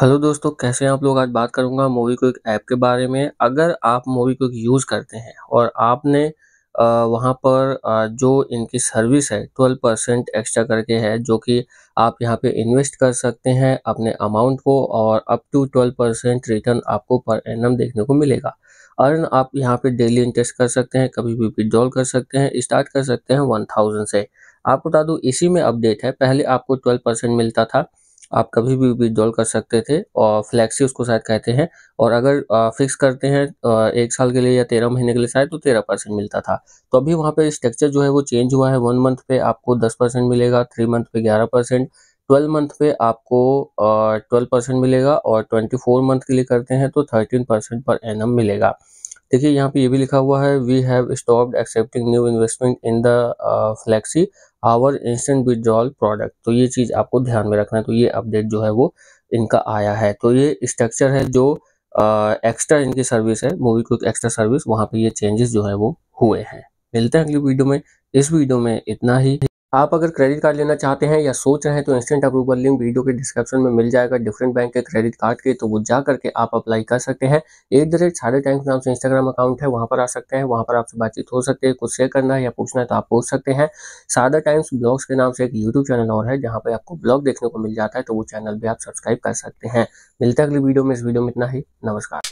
hello दोस्तों कैसे हैं आप लोग आज बात करूंगा मूवी क्विक ऐप के बारे में अगर आप मूवी क्विक यूज़ करते हैं और आपने वहां पर जो इनकी सर्विस है ट्वेल्व परसेंट एक्स्ट्रा करके है जो कि आप यहां पे इन्वेस्ट कर सकते हैं अपने अमाउंट को और up to twelve percent return आपको पर एनम देखने को मिलेगा अर्न आप यहाँ पे डेली इंटरेस्ट कर सकते हैं कभी भी विड्रॉल कर सकते हैं स्टार्ट कर सकते हैं वन थाउजेंड से आपको बता दूँ इसी में अपडेट है पहले आपको ट्वेल्व परसेंट मिलता था आप कभी भी विदड्रॉल कर सकते थे और फ्लैक्सी उसको शायद कहते हैं और अगर फिक्स करते हैं एक साल के लिए या तेरह महीने के लिए शायद तो तेरह परसेंट मिलता था तो अभी वहाँ पे स्ट्रक्चर जो है वो चेंज हुआ है वन मंथ पे आपको दस परसेंट मिलेगा थ्री मंथ पे ग्यारह परसेंट ट्वेल्व मंथ पे आपको ट्वेल्व परसेंट मिलेगा और ट्वेंटी फोर मंथ के लिए करते हैं तो थर्टीन परसेंट पर एम मिलेगा देखिए यहाँ पे ये भी लिखा हुआ है we have stopped accepting new investment in the flexi or instant withdrawal product तो ये चीज़ आपको ध्यान में रखना है तो ये अपडेट जो है वो इनका आया है तो ये स्ट्रक्चर है जो एक्स्ट्रा uh, इनकी सर्विस है मूवी क्विक एक्स्ट्रा सर्विस वहाँ पे ये चेंजेस जो है वो हुए हैं मिलते हैं अगली वीडियो में इस वीडियो में इतना ही आप अगर क्रेडिट कार्ड लेना चाहते हैं या सोच रहे हैं तो इंस्टेंट अप्रूवल लिंक वीडियो के डिस्क्रिप्शन में मिल जाएगा डिफरेंट बैंक के क्रेडिट कार्ड के तो वो जा करके आप अप्लाई कर सकते हैं एट द रेट साढ़े टाइम नाम से इंस्टाग्राम अकाउंट है वहाँ पर आ सकते हैं वहाँ पर आपसे बातचीत हो सकती है कुछ शेयर करना है या पूछना है तो आप पूछ सकते हैं सादा टाइम्स ब्लॉग्स के नाम से एक यूट्यूब चैनल और है जहाँ पर आपको ब्लॉग देखने को मिल जाता है तो वो चैनल भी आप सब्सक्राइब कर सकते हैं मिलते अगली वीडियो में इस वीडियो में इतना ही नमस्कार